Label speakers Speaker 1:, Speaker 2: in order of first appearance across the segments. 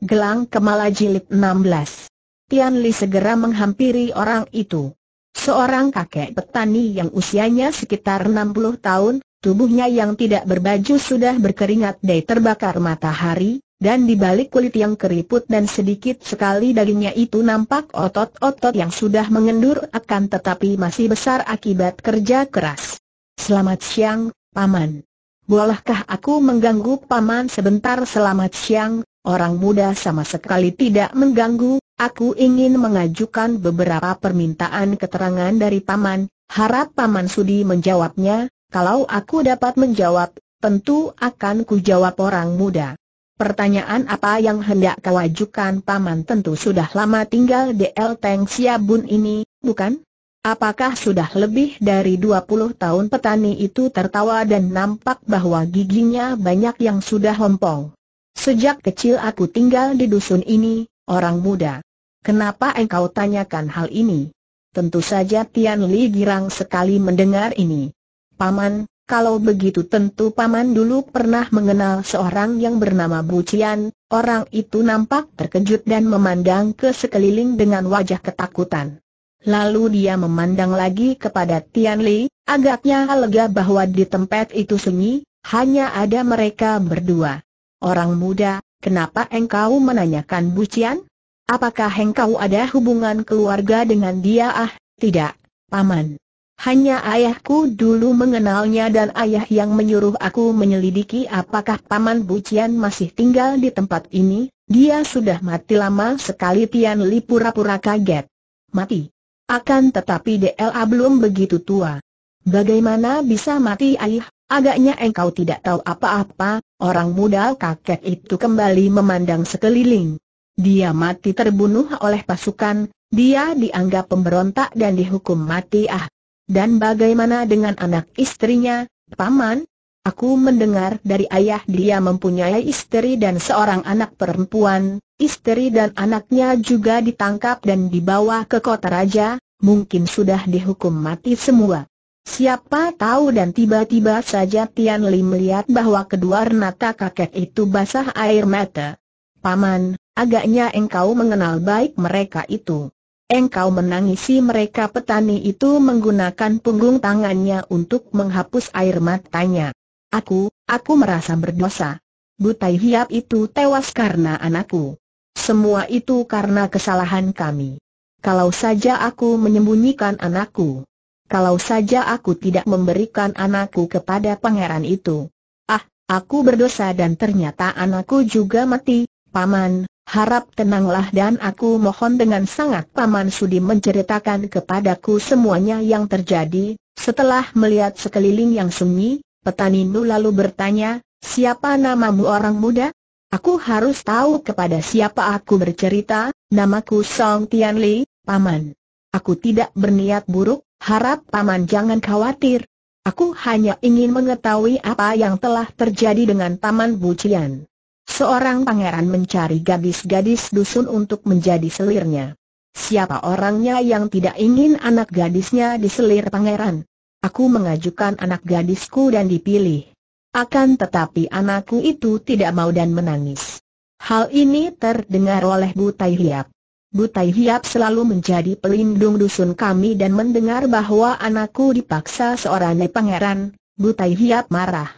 Speaker 1: Gelang Kemala Jilid 16 Tian Li segera menghampiri orang itu. Seorang kakek petani yang usianya sekitar 60 tahun, tubuhnya yang tidak berbaju sudah berkeringat dari terbakar matahari, dan di balik kulit yang keriput dan sedikit sekali dagingnya itu nampak otot-otot yang sudah mengendur akan tetapi masih besar akibat kerja keras. Selamat siang, Paman. Bolehkah aku mengganggu Paman sebentar selamat siang, Orang muda sama sekali tidak mengganggu, aku ingin mengajukan beberapa permintaan keterangan dari Paman, harap Paman Sudi menjawabnya, kalau aku dapat menjawab, tentu akan kujawab orang muda. Pertanyaan apa yang hendak kau ajukan Paman tentu sudah lama tinggal di El Teng Siabun ini, bukan? Apakah sudah lebih dari 20 tahun petani itu tertawa dan nampak bahwa giginya banyak yang sudah hompong? Sejak kecil aku tinggal di dusun ini, orang muda. Kenapa engkau tanyakan hal ini? Tentu saja Tian Li girang sekali mendengar ini. Paman, kalau begitu tentu Paman dulu pernah mengenal seorang yang bernama Bu Cian, orang itu nampak terkejut dan memandang ke sekeliling dengan wajah ketakutan. Lalu dia memandang lagi kepada Tian Li, agaknya lega bahwa di tempat itu sunyi, hanya ada mereka berdua. Orang muda, kenapa engkau menanyakan Bucian? Apakah engkau ada hubungan keluarga dengan dia? Ah, tidak, paman. Hanya ayahku dulu mengenalnya dan ayah yang menyuruh aku menyelidiki apakah Paman Bucian masih tinggal di tempat ini, dia sudah mati lama sekali Tian Li pura-pura kaget. Mati. Akan tetapi DLA belum begitu tua. Bagaimana bisa mati ayah? Agaknya engkau tidak tahu apa-apa, orang muda kakek itu kembali memandang sekeliling. Dia mati terbunuh oleh pasukan, dia dianggap pemberontak dan dihukum mati ah. Dan bagaimana dengan anak istrinya, paman? Aku mendengar dari ayah dia mempunyai istri dan seorang anak perempuan, istri dan anaknya juga ditangkap dan dibawa ke kota raja, mungkin sudah dihukum mati semua. Siapa tahu dan tiba-tiba saja Tian Li melihat bahwa kedua renata kakek itu basah air mata. Paman, agaknya engkau mengenal baik mereka itu. Engkau menangisi mereka petani itu menggunakan punggung tangannya untuk menghapus air matanya. Aku, aku merasa berdosa. Butai Hiap itu tewas karena anakku. Semua itu karena kesalahan kami. Kalau saja aku menyembunyikan anakku kalau saja aku tidak memberikan anakku kepada pangeran itu. Ah, aku berdosa dan ternyata anakku juga mati, paman, harap tenanglah dan aku mohon dengan sangat paman sudi menceritakan kepadaku semuanya yang terjadi, setelah melihat sekeliling yang sunyi, petani Nu lalu bertanya, siapa namamu orang muda? Aku harus tahu kepada siapa aku bercerita, namaku Song Tian Li, Paman. Aku tidak berniat buruk, Harap Paman jangan khawatir. Aku hanya ingin mengetahui apa yang telah terjadi dengan Paman Bucian. Seorang pangeran mencari gadis-gadis dusun untuk menjadi selirnya. Siapa orangnya yang tidak ingin anak gadisnya diselir pangeran? Aku mengajukan anak gadisku dan dipilih. Akan tetapi anakku itu tidak mau dan menangis. Hal ini terdengar oleh Bu Tai Hiap. Butai Hiap selalu menjadi pelindung dusun kami dan mendengar bahwa anakku dipaksa seorang pangeran, Butai Hiap marah.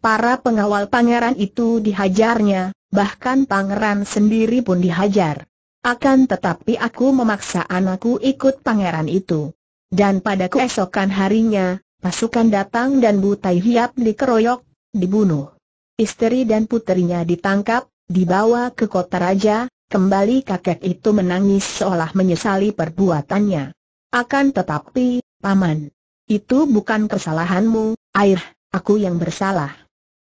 Speaker 1: Para pengawal pangeran itu dihajarnya, bahkan pangeran sendiri pun dihajar. Akan tetapi aku memaksa anakku ikut pangeran itu. Dan pada keesokan harinya, pasukan datang dan Butai Hiap dikeroyok, dibunuh. Istri dan putrinya ditangkap, dibawa ke kota raja, Kembali kakek itu menangis seolah menyesali perbuatannya. Akan tetapi, Paman, itu bukan kesalahanmu, air, aku yang bersalah.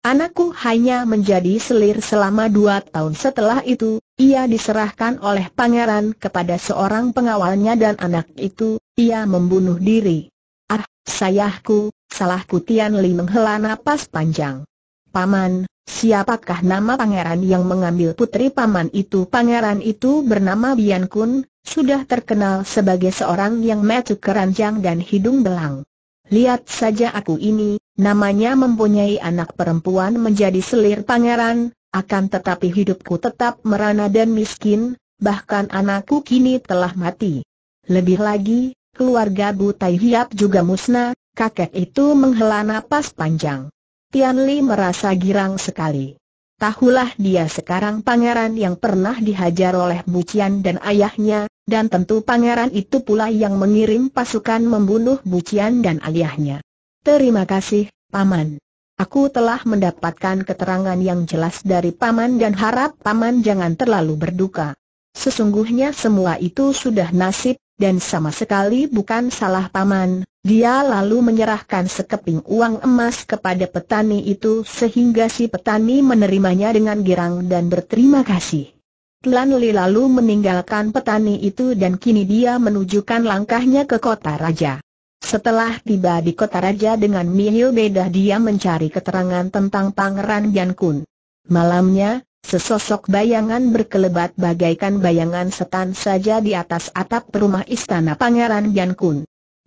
Speaker 1: Anakku hanya menjadi selir selama dua tahun setelah itu, ia diserahkan oleh pangeran kepada seorang pengawalnya dan anak itu, ia membunuh diri. Ah, sayahku, salahku Tian Li menghela napas panjang. Paman, siapakah nama pangeran yang mengambil putri paman itu? Pangeran itu bernama Bian Kun, sudah terkenal sebagai seorang yang metu keranjang dan hidung belang. Lihat saja aku ini, namanya mempunyai anak perempuan menjadi selir pangeran, akan tetapi hidupku tetap merana dan miskin, bahkan anakku kini telah mati. Lebih lagi, keluarga Butai Hiap juga musnah, kakek itu menghela napas panjang. Tian Li merasa girang sekali. Tahulah dia sekarang pangeran yang pernah dihajar oleh Bucian dan ayahnya, dan tentu pangeran itu pula yang mengirim pasukan membunuh Bucian dan ayahnya. Terima kasih, Paman. Aku telah mendapatkan keterangan yang jelas dari Paman dan harap Paman jangan terlalu berduka. Sesungguhnya semua itu sudah nasib, dan sama sekali bukan salah Paman, dia lalu menyerahkan sekeping uang emas kepada petani itu sehingga si petani menerimanya dengan girang dan berterima kasih. Tlan Li lalu meninggalkan petani itu dan kini dia menunjukkan langkahnya ke kota raja. Setelah tiba di kota raja dengan mihil bedah dia mencari keterangan tentang Pangeran Yan Kun. Malamnya, sesosok bayangan berkelebat bagaikan bayangan setan saja di atas atap rumah istana Pangeran Yan Kun.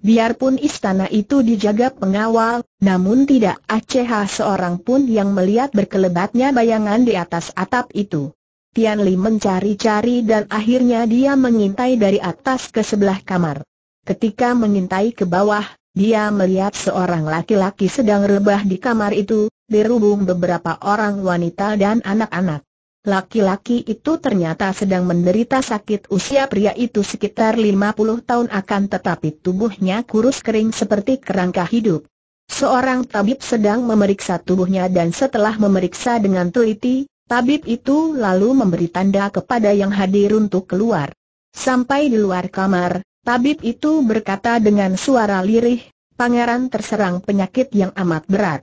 Speaker 1: Biarpun istana itu dijaga pengawal, namun tidak Aceh seorang pun yang melihat berkelebatnya bayangan di atas atap itu. Tian Li mencari-cari dan akhirnya dia mengintai dari atas ke sebelah kamar. Ketika mengintai ke bawah, dia melihat seorang laki-laki sedang rebah di kamar itu, dirubung beberapa orang wanita dan anak-anak. Laki-laki itu ternyata sedang menderita sakit usia pria itu sekitar 50 tahun akan tetapi tubuhnya kurus kering seperti kerangka hidup. Seorang tabib sedang memeriksa tubuhnya dan setelah memeriksa dengan teliti, tabib itu lalu memberi tanda kepada yang hadir untuk keluar. Sampai di luar kamar, tabib itu berkata dengan suara lirih, Pangeran terserang penyakit yang amat berat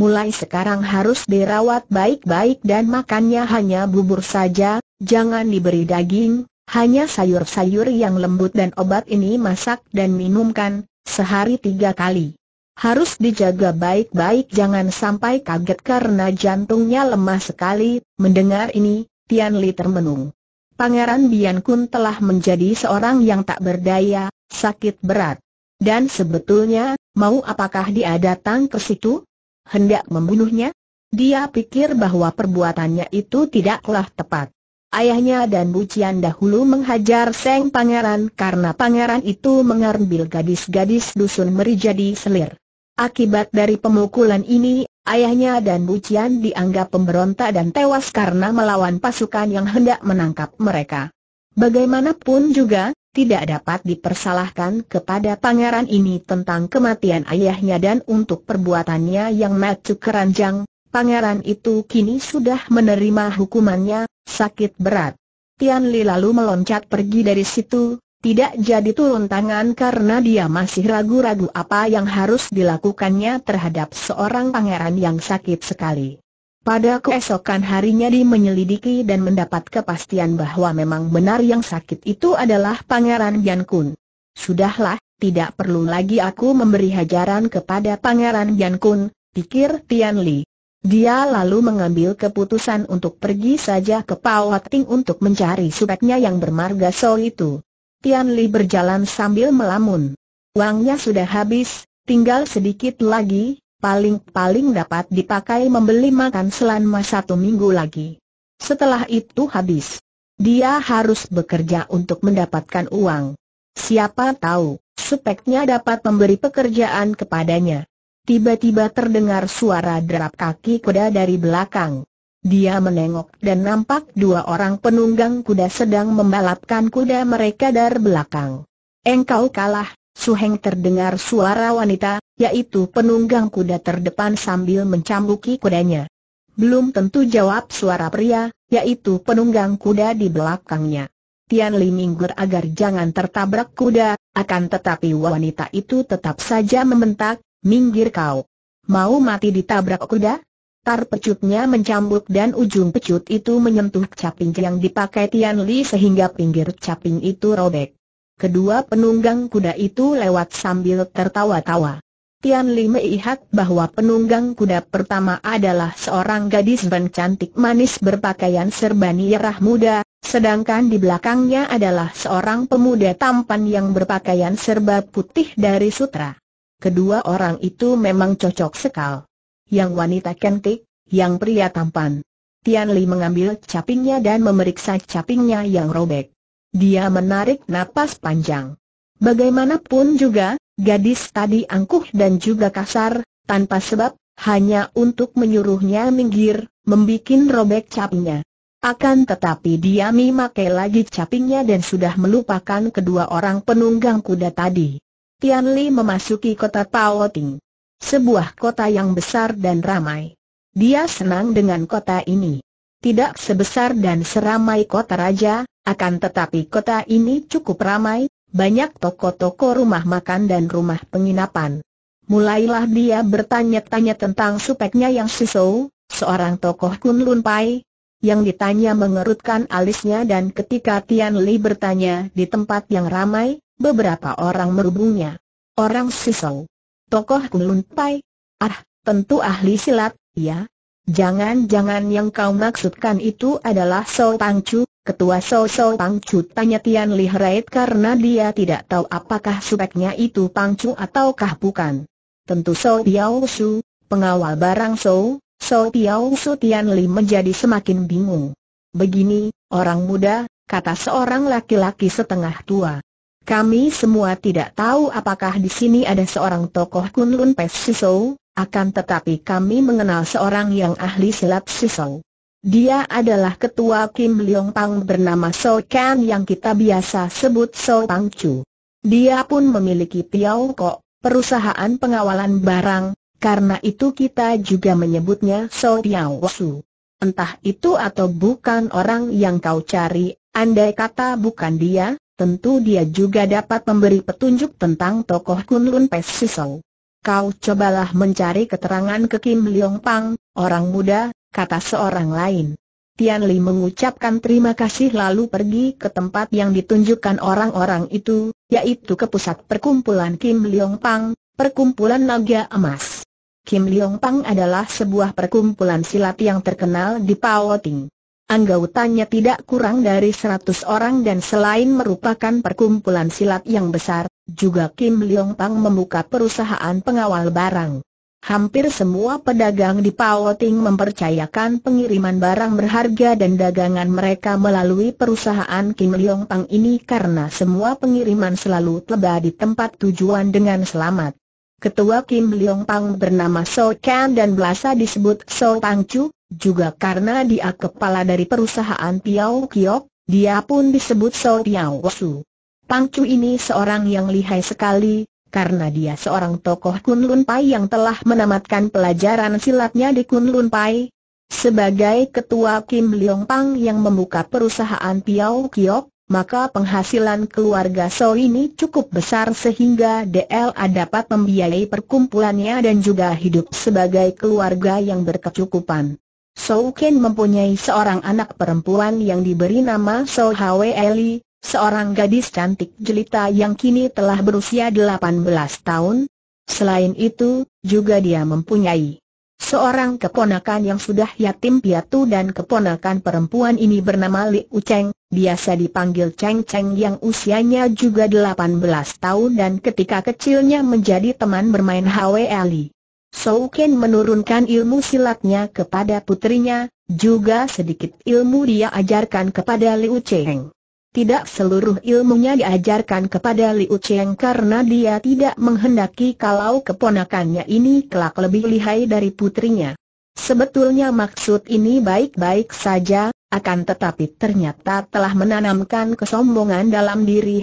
Speaker 1: mulai sekarang harus dirawat baik-baik dan makannya hanya bubur saja, jangan diberi daging, hanya sayur-sayur yang lembut dan obat ini masak dan minumkan, sehari tiga kali. Harus dijaga baik-baik jangan sampai kaget karena jantungnya lemah sekali, mendengar ini, Tian Li termenung. Pangeran Bian Kun telah menjadi seorang yang tak berdaya, sakit berat. Dan sebetulnya, mau apakah dia datang ke situ? hendak membunuhnya? Dia pikir bahwa perbuatannya itu tidaklah tepat. Ayahnya dan Bucian dahulu menghajar Seng Pangeran karena pangeran itu mengambil gadis-gadis dusun Meri jadi selir. Akibat dari pemukulan ini, ayahnya dan Bucian dianggap pemberontak dan tewas karena melawan pasukan yang hendak menangkap mereka. Bagaimanapun juga, tidak dapat dipersalahkan kepada pangeran ini tentang kematian ayahnya dan untuk perbuatannya yang macu keranjang, pangeran itu kini sudah menerima hukumannya, sakit berat. Tian Li lalu meloncat pergi dari situ, tidak jadi turun tangan karena dia masih ragu-ragu apa yang harus dilakukannya terhadap seorang pangeran yang sakit sekali. Pada keesokan harinya dia menyelidiki dan mendapat kepastian bahwa memang benar yang sakit itu adalah Pangeran Bian Kun. Sudahlah, tidak perlu lagi aku memberi hajaran kepada Pangeran Bian Kun, pikir Tian Li. Dia lalu mengambil keputusan untuk pergi saja ke Pawating untuk mencari supeknya yang bermarga So itu. Tian Li berjalan sambil melamun. Uangnya sudah habis, tinggal sedikit lagi, paling-paling dapat dipakai membeli makan selama satu minggu lagi. Setelah itu habis. Dia harus bekerja untuk mendapatkan uang. Siapa tahu, speknya dapat memberi pekerjaan kepadanya. Tiba-tiba terdengar suara derap kaki kuda dari belakang. Dia menengok dan nampak dua orang penunggang kuda sedang membalapkan kuda mereka dari belakang. Engkau kalah, Suheng terdengar suara wanita, yaitu penunggang kuda terdepan sambil mencambuki kudanya. Belum tentu jawab suara pria, yaitu penunggang kuda di belakangnya. Tian Li minggur agar jangan tertabrak kuda, akan tetapi wanita itu tetap saja membentak, minggir kau. Mau mati ditabrak kuda? Tar pecutnya mencambuk dan ujung pecut itu menyentuh caping yang dipakai Tian Li sehingga pinggir caping itu robek. Kedua penunggang kuda itu lewat sambil tertawa-tawa. Tian Li melihat bahwa penunggang kuda pertama adalah seorang gadis bercantik manis berpakaian serban nyerah muda, sedangkan di belakangnya adalah seorang pemuda tampan yang berpakaian serba putih dari sutra. Kedua orang itu memang cocok sekal. Yang wanita cantik, yang pria tampan. Tian Li mengambil capingnya dan memeriksa capingnya yang robek. Dia menarik napas panjang. Bagaimanapun juga, gadis tadi angkuh dan juga kasar, tanpa sebab, hanya untuk menyuruhnya minggir, membuat robek capingnya. Akan tetapi dia memakai lagi capingnya dan sudah melupakan kedua orang penunggang kuda tadi. Tian Li memasuki kota Paoting. Sebuah kota yang besar dan ramai. Dia senang dengan kota ini tidak sebesar dan seramai kota raja, akan tetapi kota ini cukup ramai, banyak toko-toko rumah makan dan rumah penginapan. Mulailah dia bertanya-tanya tentang supeknya yang Sisou, seorang tokoh Kunlun Pai, yang ditanya mengerutkan alisnya dan ketika Tian Li bertanya di tempat yang ramai, beberapa orang merubungnya. Orang Sisou. Tokoh Kunlun Pai. Ah, tentu ahli silat, ya, Jangan-jangan yang kau maksudkan itu adalah Sol Pangcu, ketua Sol Sol Pangcu tanya Tian Li Rait karena dia tidak tahu apakah subeknya itu Pangcu ataukah bukan. Tentu Sol Piao Su, pengawal barang Sol, Sol Piao Su Tian Li menjadi semakin bingung. Begini, orang muda, kata seorang laki-laki setengah tua. Kami semua tidak tahu apakah di sini ada seorang tokoh Kunlun Pesisou, akan tetapi kami mengenal seorang yang ahli silat Sisong. Dia adalah ketua Kim Leong Pang bernama So Kan yang kita biasa sebut So Pang Chu. Dia pun memiliki Piao Kok, perusahaan pengawalan barang, karena itu kita juga menyebutnya So Piao Su. Entah itu atau bukan orang yang kau cari, andai kata bukan dia, tentu dia juga dapat memberi petunjuk tentang tokoh Pes Sisong. Kau cobalah mencari keterangan ke Kim Leong Pang, orang muda, kata seorang lain. Tian Li mengucapkan terima kasih lalu pergi ke tempat yang ditunjukkan orang-orang itu, yaitu ke pusat perkumpulan Kim Leong Pang, perkumpulan naga emas. Kim Leong Pang adalah sebuah perkumpulan silat yang terkenal di Pao Ting. Anggotanya tidak kurang dari 100 orang dan selain merupakan perkumpulan silat yang besar, juga Kim Leong Pang membuka perusahaan pengawal barang. Hampir semua pedagang di Paoting mempercayakan pengiriman barang berharga dan dagangan mereka melalui perusahaan Kim Leong Pang ini karena semua pengiriman selalu tiba di tempat tujuan dengan selamat. Ketua Kim Leong Pang bernama So Kan dan belasa disebut So Pang Chu, juga karena dia kepala dari perusahaan Piao Kiok, dia pun disebut So Piao Su. Pang Chu ini seorang yang lihai sekali, karena dia seorang tokoh Kunlun Pai yang telah menamatkan pelajaran silatnya di Kunlun Pai. Sebagai ketua Kim Leong Pang yang membuka perusahaan Piao Kiok, maka penghasilan keluarga So ini cukup besar sehingga DLA dapat membiayai perkumpulannya dan juga hidup sebagai keluarga yang berkecukupan. So Ken mempunyai seorang anak perempuan yang diberi nama So Hwe Eli, Seorang gadis cantik jelita yang kini telah berusia 18 tahun. Selain itu, juga dia mempunyai Seorang keponakan yang sudah yatim piatu dan keponakan perempuan ini bernama Liu Cheng, biasa dipanggil Cheng Cheng yang usianya juga 18 tahun dan ketika kecilnya menjadi teman bermain Hwe Ali. Sou Ken menurunkan ilmu silatnya kepada putrinya, juga sedikit ilmu dia ajarkan kepada Liu Cheng. Tidak seluruh ilmunya diajarkan kepada Liu Cheng karena dia tidak menghendaki kalau keponakannya ini kelak lebih lihai dari putrinya. Sebetulnya maksud ini baik-baik saja, akan tetapi ternyata telah menanamkan kesombongan dalam diri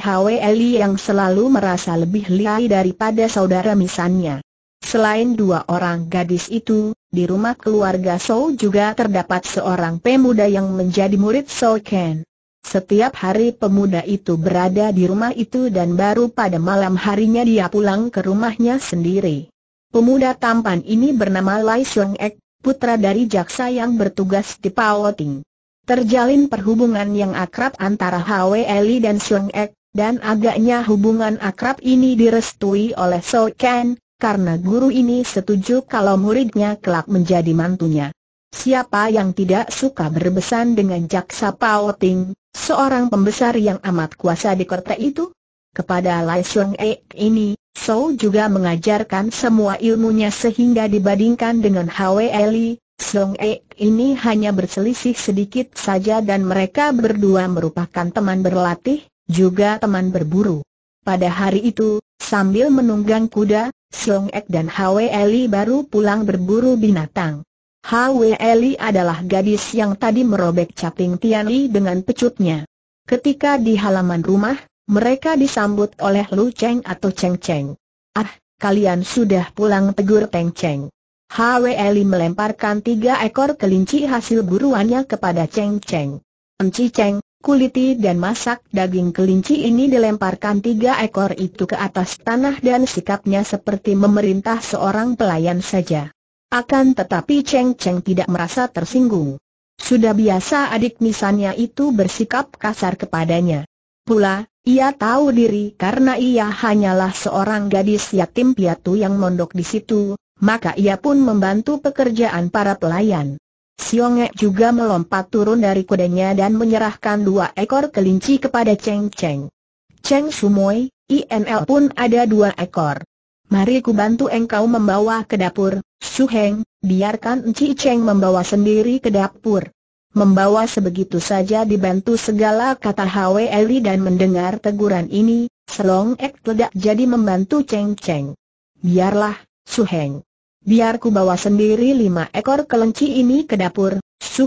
Speaker 1: Li yang selalu merasa lebih lihai daripada saudara misannya. Selain dua orang gadis itu, di rumah keluarga Sou juga terdapat seorang pemuda yang menjadi murid Sou Ken. Setiap hari pemuda itu berada di rumah itu dan baru pada malam harinya dia pulang ke rumahnya sendiri. Pemuda tampan ini bernama Lai Siong Ek, putra dari jaksa yang bertugas di Paoting. Terjalin perhubungan yang akrab antara Hwe Eli dan Siong Ek, dan agaknya hubungan akrab ini direstui oleh So Ken, karena guru ini setuju kalau muridnya kelak menjadi mantunya. Siapa yang tidak suka berbesan dengan Jaksa Ting, seorang pembesar yang amat kuasa di kota itu? Kepada Lai Sung Ek ini, So juga mengajarkan semua ilmunya sehingga dibandingkan dengan Hwe Eli, Sung Ek ini hanya berselisih sedikit saja dan mereka berdua merupakan teman berlatih, juga teman berburu. Pada hari itu, sambil menunggang kuda, Sung Ek dan Hwe Eli baru pulang berburu binatang. Hwe adalah gadis yang tadi merobek caping Tian Li dengan pecutnya. Ketika di halaman rumah, mereka disambut oleh Lu Cheng atau Cheng Cheng. Ah, kalian sudah pulang tegur Teng Cheng. Hwe melemparkan tiga ekor kelinci hasil buruannya kepada Cheng Cheng. Enci Cheng, kuliti dan masak daging kelinci ini dilemparkan tiga ekor itu ke atas tanah dan sikapnya seperti memerintah seorang pelayan saja. Akan tetapi Cheng Cheng tidak merasa tersinggung. Sudah biasa adik misalnya itu bersikap kasar kepadanya. Pula, ia tahu diri karena ia hanyalah seorang gadis yatim piatu yang mondok di situ, maka ia pun membantu pekerjaan para pelayan. Siongek juga melompat turun dari kudanya dan menyerahkan dua ekor kelinci kepada Cheng Cheng. Cheng Sumoi, INL pun ada dua ekor. Mari ku bantu engkau membawa ke dapur, Heng. biarkan Enci Cheng membawa sendiri ke dapur. Membawa sebegitu saja dibantu segala kata Hwe Eli dan mendengar teguran ini, Selong Ek tidak jadi membantu Cheng Cheng. Biarlah, Suheng. Biar ku bawa sendiri lima ekor kelinci ini ke dapur,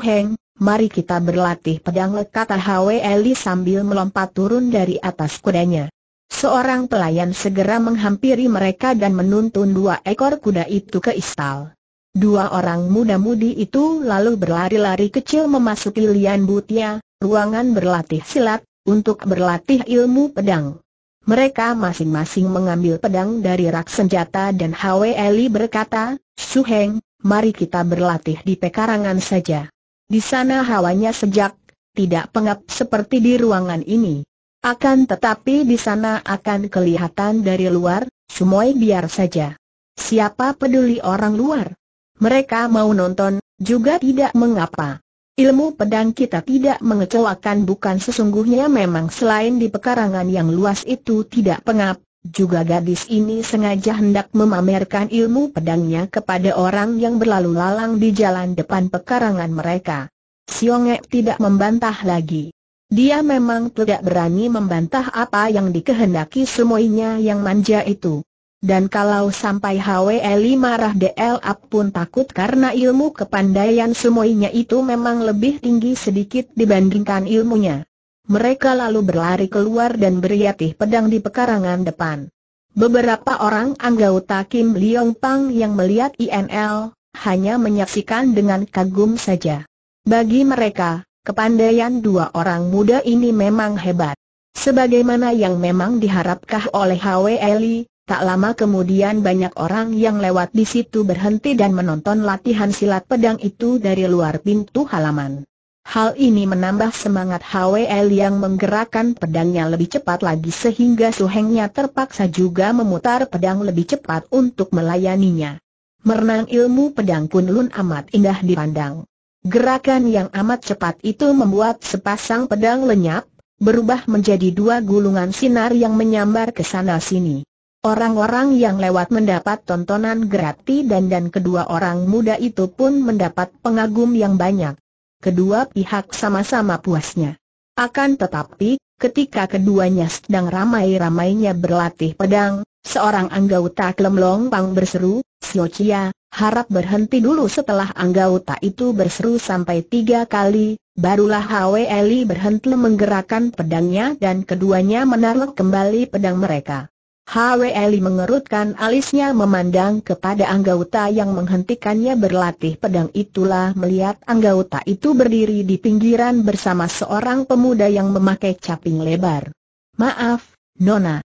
Speaker 1: Heng. mari kita berlatih pedang kata Hwe Eli sambil melompat turun dari atas kudanya. Seorang pelayan segera menghampiri mereka dan menuntun dua ekor kuda itu ke istal. Dua orang muda-mudi itu lalu berlari-lari kecil memasuki lian butia, ruangan berlatih silat, untuk berlatih ilmu pedang. Mereka masing-masing mengambil pedang dari rak senjata dan Hwe Eli berkata, Suheng, mari kita berlatih di pekarangan saja. Di sana hawanya sejak, tidak pengap seperti di ruangan ini. Akan tetapi di sana akan kelihatan dari luar, semua biar saja. Siapa peduli orang luar? Mereka mau nonton, juga tidak mengapa. Ilmu pedang kita tidak mengecewakan bukan sesungguhnya memang selain di pekarangan yang luas itu tidak pengap, juga gadis ini sengaja hendak memamerkan ilmu pedangnya kepada orang yang berlalu lalang di jalan depan pekarangan mereka. Siongek tidak membantah lagi. Dia memang tidak berani membantah apa yang dikehendaki semuanya yang manja itu. Dan kalau sampai HWLI marah DLAP pun takut karena ilmu kepandaian semuanya itu memang lebih tinggi sedikit dibandingkan ilmunya. Mereka lalu berlari keluar dan beriatih pedang di pekarangan depan. Beberapa orang anggota Kim Leong Pang yang melihat INL, hanya menyaksikan dengan kagum saja. Bagi mereka, Kepandaian dua orang muda ini memang hebat. Sebagaimana yang memang diharapkah oleh Hwe Eli, tak lama kemudian banyak orang yang lewat di situ berhenti dan menonton latihan silat pedang itu dari luar pintu halaman. Hal ini menambah semangat HWL yang menggerakkan pedangnya lebih cepat lagi sehingga suhengnya terpaksa juga memutar pedang lebih cepat untuk melayaninya. Merenang ilmu pedang kunlun amat indah dipandang. Gerakan yang amat cepat itu membuat sepasang pedang lenyap, berubah menjadi dua gulungan sinar yang menyambar ke sana-sini. Orang-orang yang lewat mendapat tontonan gratis dan dan kedua orang muda itu pun mendapat pengagum yang banyak. Kedua pihak sama-sama puasnya. Akan tetapi, ketika keduanya sedang ramai-ramainya berlatih pedang, Seorang anggota Klemlong Pang berseru, Sio Chia, harap berhenti dulu setelah anggota itu berseru sampai tiga kali, barulah Hwe Eli berhenti menggerakkan pedangnya dan keduanya menaruh kembali pedang mereka. Hwe Eli mengerutkan alisnya memandang kepada anggota yang menghentikannya berlatih pedang itulah melihat anggota itu berdiri di pinggiran bersama seorang pemuda yang memakai caping lebar. Maaf, Nona,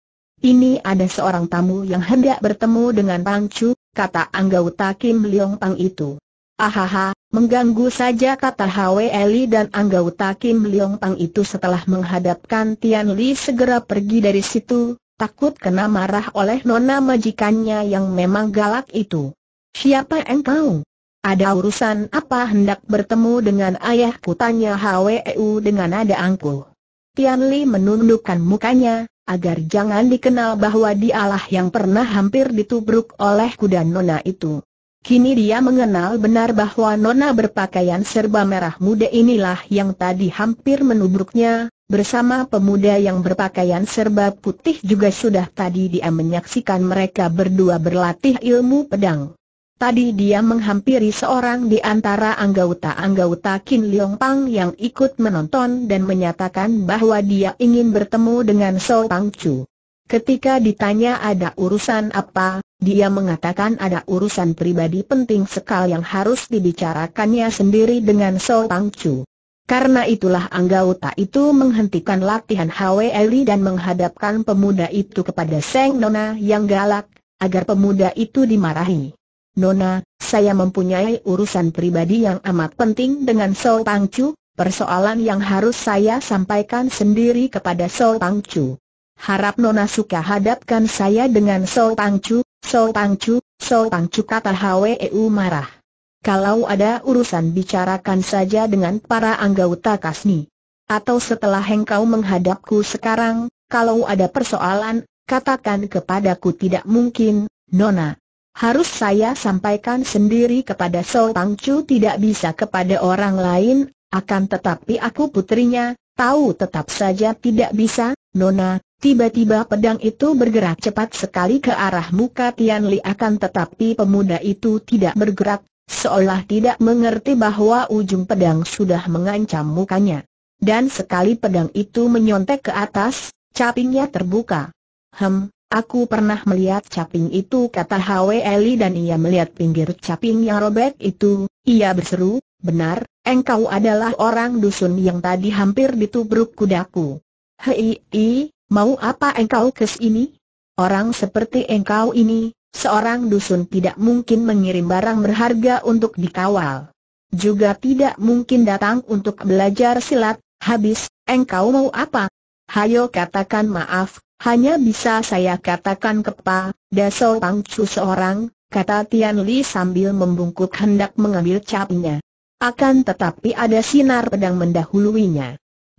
Speaker 1: ini ada seorang tamu yang hendak bertemu dengan Pang Chu, kata anggota Kim Leong Pang itu. Ahaha, mengganggu saja kata Hwe Eli dan anggota Kim Leong Pang itu setelah menghadapkan Tian Li segera pergi dari situ, takut kena marah oleh nona majikannya yang memang galak itu. Siapa engkau? Ada urusan apa hendak bertemu dengan ayahku tanya Hweu dengan nada angkuh. Tian Li menundukkan mukanya, agar jangan dikenal bahwa dialah yang pernah hampir ditubruk oleh kuda Nona itu. Kini dia mengenal benar bahwa Nona berpakaian serba merah muda inilah yang tadi hampir menubruknya, bersama pemuda yang berpakaian serba putih juga sudah tadi dia menyaksikan mereka berdua berlatih ilmu pedang. Tadi dia menghampiri seorang di antara anggota-anggota Kin Leong Pang yang ikut menonton dan menyatakan bahwa dia ingin bertemu dengan So Pang Chu. Ketika ditanya ada urusan apa, dia mengatakan ada urusan pribadi penting sekali yang harus dibicarakannya sendiri dengan So Pang Chu. Karena itulah anggota itu menghentikan latihan HWLI dan menghadapkan pemuda itu kepada Seng Nona yang galak, agar pemuda itu dimarahi. Nona, saya mempunyai urusan pribadi yang amat penting dengan Sol Pangcu, persoalan yang harus saya sampaikan sendiri kepada Sol Pangcu. Harap Nona suka hadapkan saya dengan Sol Pangcu, Sol Pangcu, Sol Pangcu kata Hweu marah. Kalau ada urusan bicarakan saja dengan para anggota kasni. Atau setelah engkau menghadapku sekarang, kalau ada persoalan, katakan kepadaku tidak mungkin, Nona harus saya sampaikan sendiri kepada So Tang Chu tidak bisa kepada orang lain, akan tetapi aku putrinya, tahu tetap saja tidak bisa, Nona, Tiba-tiba pedang itu bergerak cepat sekali ke arah muka Tian Li akan tetapi pemuda itu tidak bergerak, seolah tidak mengerti bahwa ujung pedang sudah mengancam mukanya. Dan sekali pedang itu menyontek ke atas, capingnya terbuka. Hem, Aku pernah melihat caping itu kata Hwe Eli dan ia melihat pinggir caping yang robek itu, ia berseru, benar, engkau adalah orang dusun yang tadi hampir ditubruk kudaku. Hei, i, mau apa engkau ke sini? Orang seperti engkau ini, seorang dusun tidak mungkin mengirim barang berharga untuk dikawal. Juga tidak mungkin datang untuk belajar silat, habis, engkau mau apa? Hayo katakan maaf, hanya bisa saya katakan kepa, Daso Pangcu seorang, kata Tian Li sambil membungkuk hendak mengambil capnya. Akan tetapi ada sinar pedang mendahuluinya.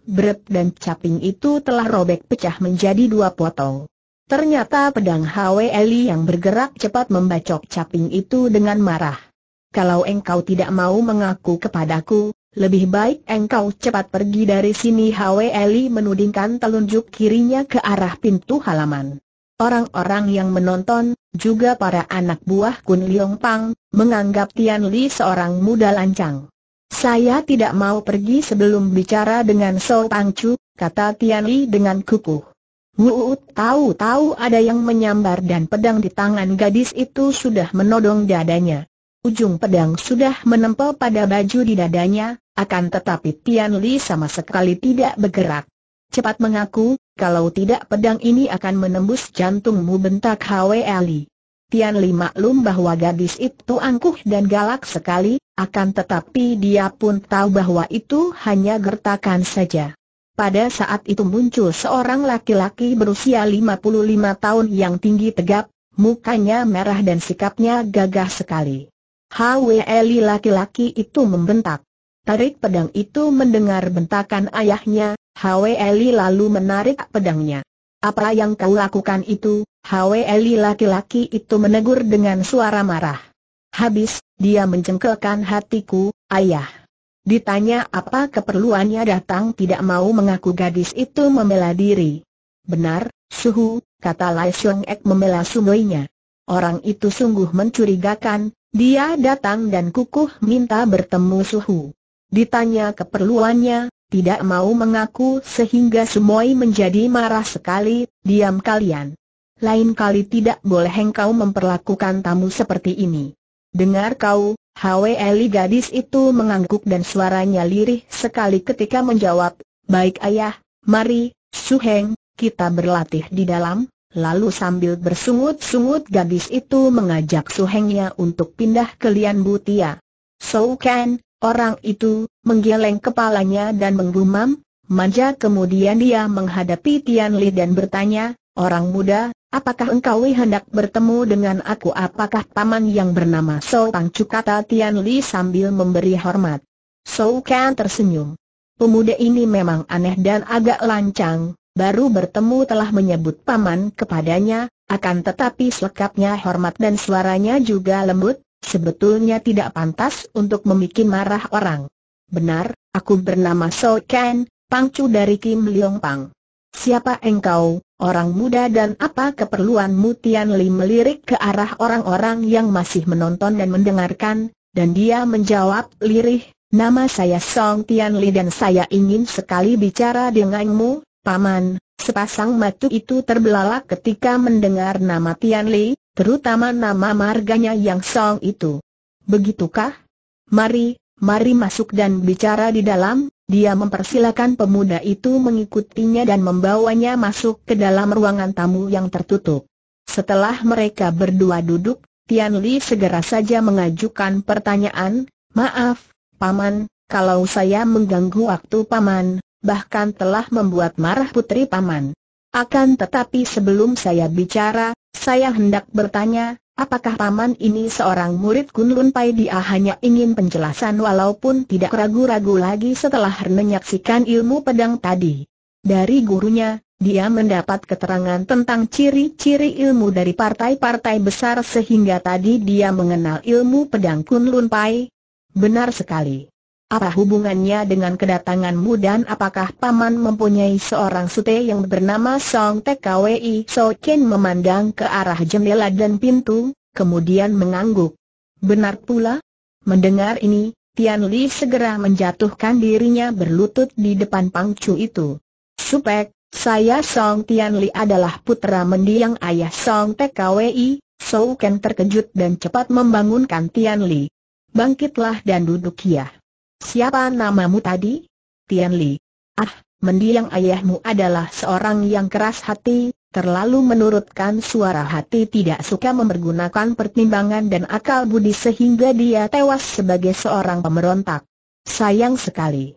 Speaker 1: Brep dan caping itu telah robek pecah menjadi dua potong. Ternyata pedang Hwe Li yang bergerak cepat membacok caping itu dengan marah. Kalau engkau tidak mau mengaku kepadaku, lebih baik engkau cepat pergi dari sini Hwe Eli menudingkan telunjuk kirinya ke arah pintu halaman. Orang-orang yang menonton, juga para anak buah Kun Leong Pang, menganggap Tian Li seorang muda lancang. Saya tidak mau pergi sebelum bicara dengan So Pang Chu, kata Tian Li dengan kukuh. Wuut tahu-tahu ada yang menyambar dan pedang di tangan gadis itu sudah menodong dadanya. Ujung pedang sudah menempel pada baju di dadanya, akan tetapi Tian Li sama sekali tidak bergerak. Cepat mengaku, kalau tidak pedang ini akan menembus jantungmu bentak Hwe Ali. Tian Li maklum bahwa gadis itu angkuh dan galak sekali, akan tetapi dia pun tahu bahwa itu hanya gertakan saja. Pada saat itu muncul seorang laki-laki berusia 55 tahun yang tinggi tegap, mukanya merah dan sikapnya gagah sekali. Hweli laki-laki itu membentak. Tarik pedang itu mendengar bentakan ayahnya, Hweli lalu menarik pedangnya. Apa yang kau lakukan itu, Hweli laki-laki itu menegur dengan suara marah. Habis, dia mencengkelkan hatiku, ayah. Ditanya apa keperluannya datang tidak mau mengaku gadis itu membela diri. Benar, suhu, kata Lai Xiong Ek membela sungguhnya. Orang itu sungguh mencurigakan, dia datang dan kukuh minta bertemu Suhu. Ditanya keperluannya, tidak mau mengaku sehingga Sumoi menjadi marah sekali, diam kalian. Lain kali tidak boleh engkau memperlakukan tamu seperti ini. Dengar kau, Hwe Eli gadis itu mengangguk dan suaranya lirih sekali ketika menjawab, Baik ayah, mari, Suheng, kita berlatih di dalam. Lalu sambil bersungut-sungut gadis itu mengajak suhengnya untuk pindah ke Lian Butia. So Ken, orang itu, menggeleng kepalanya dan menggumam, manja kemudian dia menghadapi Tian Li dan bertanya, Orang muda, apakah engkau hendak bertemu dengan aku apakah paman yang bernama So Pangcu kata Tian Li sambil memberi hormat. So Ken tersenyum. Pemuda ini memang aneh dan agak lancang, baru bertemu telah menyebut paman kepadanya, akan tetapi selekapnya hormat dan suaranya juga lembut, sebetulnya tidak pantas untuk membuat marah orang. Benar, aku bernama So Ken, pangcu dari Kim Leong Pang. Siapa engkau, orang muda dan apa keperluanmu Tian Li melirik ke arah orang-orang yang masih menonton dan mendengarkan, dan dia menjawab lirih, nama saya Song Tian Li dan saya ingin sekali bicara denganmu, Paman, sepasang matu itu terbelalak ketika mendengar nama Tian Li, terutama nama marganya yang Song itu. Begitukah? Mari, mari masuk dan bicara di dalam, dia mempersilakan pemuda itu mengikutinya dan membawanya masuk ke dalam ruangan tamu yang tertutup. Setelah mereka berdua duduk, Tian Li segera saja mengajukan pertanyaan, Maaf, Paman, kalau saya mengganggu waktu Paman, bahkan telah membuat marah putri paman. Akan tetapi sebelum saya bicara, saya hendak bertanya, apakah paman ini seorang murid Kunlun Pai dia hanya ingin penjelasan walaupun tidak ragu-ragu lagi setelah menyaksikan ilmu pedang tadi. Dari gurunya, dia mendapat keterangan tentang ciri-ciri ilmu dari partai-partai besar sehingga tadi dia mengenal ilmu pedang Kunlun Pai. Benar sekali. Apa hubungannya dengan kedatanganmu dan apakah Paman mempunyai seorang sute yang bernama Song TKWI So Chen memandang ke arah jendela dan pintu, kemudian mengangguk. Benar pula? Mendengar ini, Tian Li segera menjatuhkan dirinya berlutut di depan pangcu itu. Supek, saya Song Tian Li adalah putra mendiang ayah Song TKWI, So Ken terkejut dan cepat membangunkan Tian Li. Bangkitlah dan duduk ya. Siapa namamu tadi? Tian Li. Ah, mendiang ayahmu adalah seorang yang keras hati, terlalu menurutkan suara hati tidak suka mempergunakan pertimbangan dan akal budi sehingga dia tewas sebagai seorang pemberontak. Sayang sekali.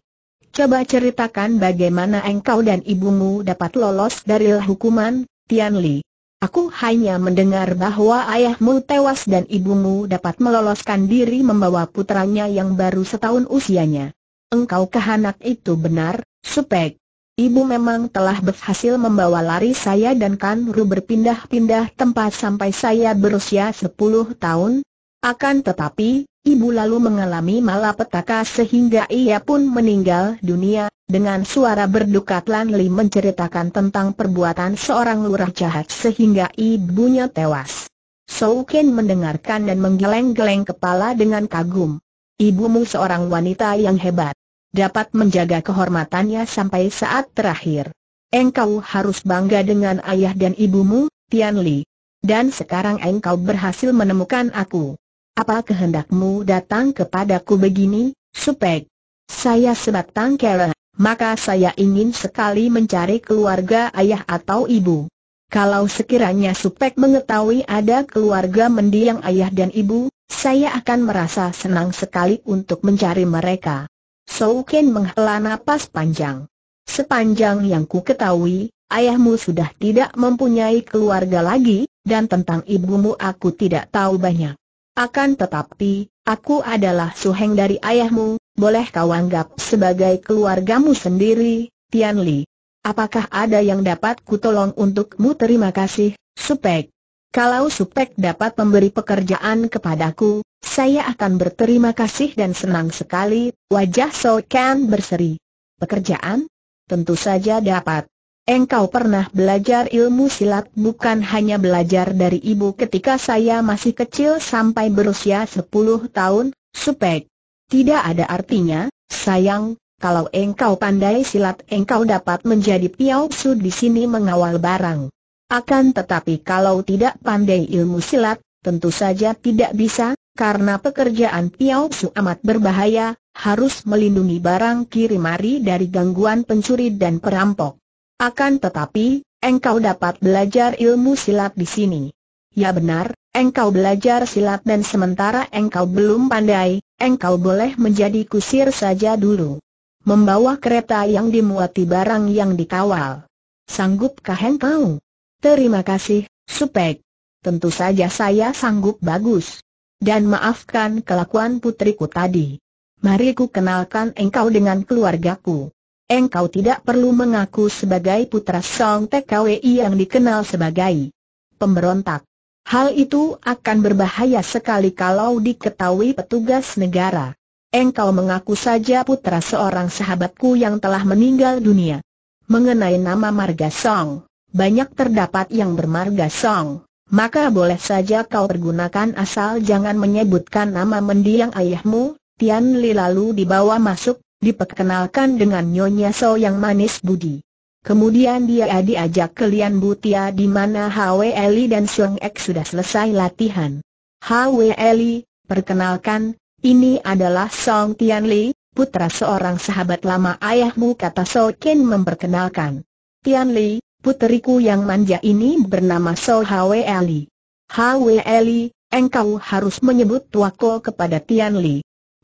Speaker 1: Coba ceritakan bagaimana engkau dan ibumu dapat lolos dari hukuman, Tian Li. Aku hanya mendengar bahwa ayahmu tewas dan ibumu dapat meloloskan diri membawa putranya yang baru setahun usianya. Engkau kehanak itu benar, Supek. Ibu memang telah berhasil membawa lari saya dan Kanru berpindah-pindah tempat sampai saya berusia 10 tahun, akan tetapi, ibu lalu mengalami malapetaka sehingga ia pun meninggal dunia, dengan suara berduka Lan Li menceritakan tentang perbuatan seorang lurah jahat sehingga ibunya tewas. Sou Ken mendengarkan dan menggeleng-geleng kepala dengan kagum. Ibumu seorang wanita yang hebat. Dapat menjaga kehormatannya sampai saat terakhir. Engkau harus bangga dengan ayah dan ibumu, Tian Li. Dan sekarang engkau berhasil menemukan aku. Apa kehendakmu datang kepadaku begini, Supek? Saya sebatang kera, maka saya ingin sekali mencari keluarga ayah atau ibu. Kalau sekiranya Supek mengetahui ada keluarga mendiang ayah dan ibu, saya akan merasa senang sekali untuk mencari mereka. Souken menghela napas panjang. Sepanjang yang ku ketahui, ayahmu sudah tidak mempunyai keluarga lagi, dan tentang ibumu aku tidak tahu banyak. Akan tetapi, aku adalah suheng dari ayahmu, boleh kau anggap sebagai keluargamu sendiri, Tian Li. Apakah ada yang dapat kutolong untukmu terima kasih, Supek? Kalau Supek dapat memberi pekerjaan kepadaku, saya akan berterima kasih dan senang sekali, wajah Sokan berseri. Pekerjaan? Tentu saja dapat. Engkau pernah belajar ilmu silat bukan hanya belajar dari ibu ketika saya masih kecil sampai berusia 10 tahun, supek. Tidak ada artinya, sayang, kalau engkau pandai silat engkau dapat menjadi piausu di sini mengawal barang. Akan tetapi kalau tidak pandai ilmu silat, tentu saja tidak bisa, karena pekerjaan piausu amat berbahaya, harus melindungi barang kirimari dari gangguan pencuri dan perampok. Akan tetapi, engkau dapat belajar ilmu silat di sini. Ya benar, engkau belajar silat dan sementara engkau belum pandai, engkau boleh menjadi kusir saja dulu. Membawa kereta yang dimuati barang yang dikawal. Sanggupkah engkau? Terima kasih, Supek. Tentu saja saya sanggup bagus. Dan maafkan kelakuan putriku tadi. Mari ku kenalkan engkau dengan keluargaku engkau tidak perlu mengaku sebagai putra Song TKWI yang dikenal sebagai pemberontak. Hal itu akan berbahaya sekali kalau diketahui petugas negara. Engkau mengaku saja putra seorang sahabatku yang telah meninggal dunia. Mengenai nama Marga Song, banyak terdapat yang bermarga Song. Maka boleh saja kau pergunakan asal jangan menyebutkan nama mendiang ayahmu, Tian Li lalu dibawa masuk diperkenalkan dengan Nyonya So yang manis budi. Kemudian dia diajak ke Lian Butia di mana Hwe Eli dan Siong Ek sudah selesai latihan. Hwe Eli, perkenalkan, ini adalah Song Tian Li, putra seorang sahabat lama ayahmu kata So Ken memperkenalkan. Tian Li, puteriku yang manja ini bernama So Hwe Eli. Hwe Eli, engkau harus menyebut tuaku kepada Tian Li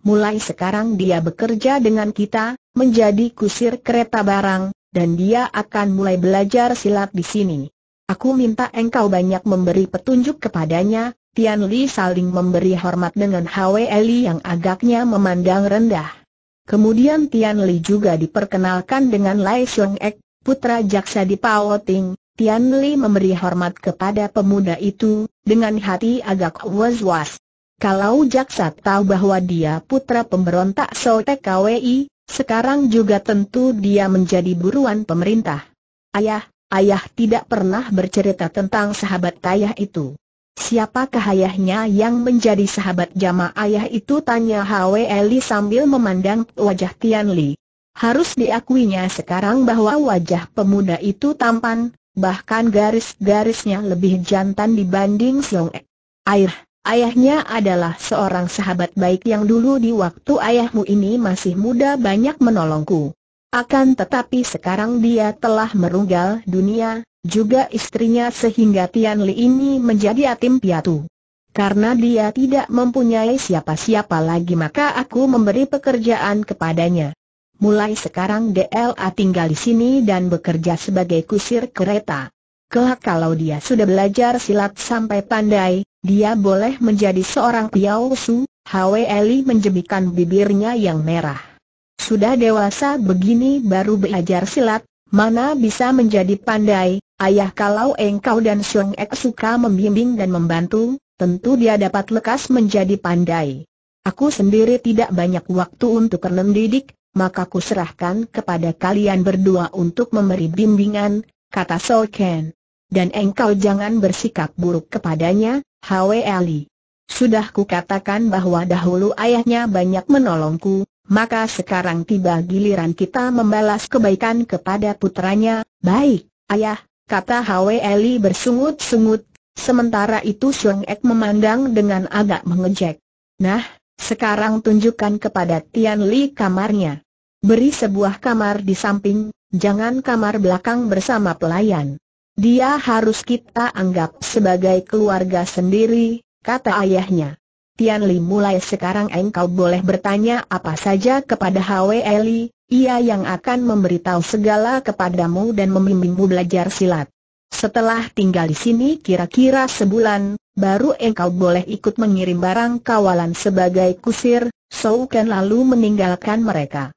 Speaker 1: mulai sekarang dia bekerja dengan kita, menjadi kusir kereta barang, dan dia akan mulai belajar silat di sini. Aku minta engkau banyak memberi petunjuk kepadanya, Tian Li saling memberi hormat dengan Hwe Li yang agaknya memandang rendah. Kemudian Tian Li juga diperkenalkan dengan Lai Xiong Ek, putra jaksa di Pao Ting. Tian Li memberi hormat kepada pemuda itu, dengan hati agak was-was. Kalau jaksa tahu bahwa dia putra pemberontak Sotek KWI, sekarang juga tentu dia menjadi buruan pemerintah. Ayah, ayah tidak pernah bercerita tentang sahabat ayah itu. Siapakah ayahnya yang menjadi sahabat jama ayah itu tanya Hwe Eli sambil memandang wajah Tian Li. Harus diakuinya sekarang bahwa wajah pemuda itu tampan, bahkan garis-garisnya lebih jantan dibanding Xiong E. Air, Ayahnya adalah seorang sahabat baik yang dulu di waktu ayahmu ini masih muda banyak menolongku. Akan tetapi sekarang dia telah merunggal dunia, juga istrinya sehingga Tian Li ini menjadi yatim piatu. Karena dia tidak mempunyai siapa-siapa lagi maka aku memberi pekerjaan kepadanya. Mulai sekarang DLA tinggal di sini dan bekerja sebagai kusir kereta. Kelak kalau dia sudah belajar silat sampai pandai, dia boleh menjadi seorang piau su, Hwe Eli menjemikan bibirnya yang merah. Sudah dewasa begini baru belajar silat, mana bisa menjadi pandai, ayah kalau engkau dan Xiong Ek suka membimbing dan membantu, tentu dia dapat lekas menjadi pandai. Aku sendiri tidak banyak waktu untuk mendidik, maka ku serahkan kepada kalian berdua untuk memberi bimbingan, kata Soken dan engkau jangan bersikap buruk kepadanya, Hwe Ali. Sudah kukatakan bahwa dahulu ayahnya banyak menolongku, maka sekarang tiba giliran kita membalas kebaikan kepada putranya. Baik, ayah, kata Hwe Ali bersungut-sungut, sementara itu Sung Ek memandang dengan agak mengejek. Nah, sekarang tunjukkan kepada Tian Li kamarnya. Beri sebuah kamar di samping, jangan kamar belakang bersama pelayan. Dia harus kita anggap sebagai keluarga sendiri, kata ayahnya. Tian Li mulai sekarang engkau boleh bertanya apa saja kepada Hwe Eli, ia yang akan memberitahu segala kepadamu dan membimbingmu belajar silat. Setelah tinggal di sini kira-kira sebulan, baru engkau boleh ikut mengirim barang kawalan sebagai kusir, Shou lalu meninggalkan mereka.